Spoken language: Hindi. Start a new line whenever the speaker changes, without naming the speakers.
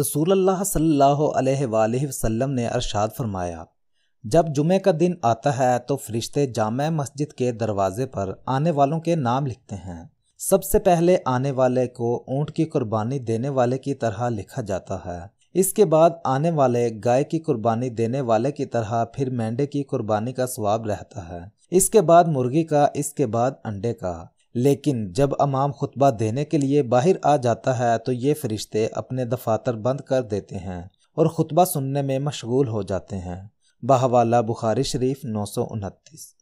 रसूल सल्लाम ने अरशाद फरमाया जब जुमे का दिन आता है तो फरिश्ते जाम मस्जिद के दरवाजे पर आने वालों के नाम लिखते हैं सबसे पहले आने वाले को ऊँट की कुर्बानी देने वाले की तरह लिखा जाता है इसके बाद आने वाले गाय की कुर्बानी देने वाले की तरह फिर मेंढे की कुर्बानी का स्वाब रहता है इसके बाद मुर्गी का इसके बाद अंडे का लेकिन जब अमाम खुतबा देने के लिए बाहर आ जाता है तो ये फरिश्ते अपने दफातर बंद कर देते हैं और ख़ुतबा सुनने में मशगूल हो जाते हैं बाहवाला बुखारी शरीफ नौ सौ उनतीस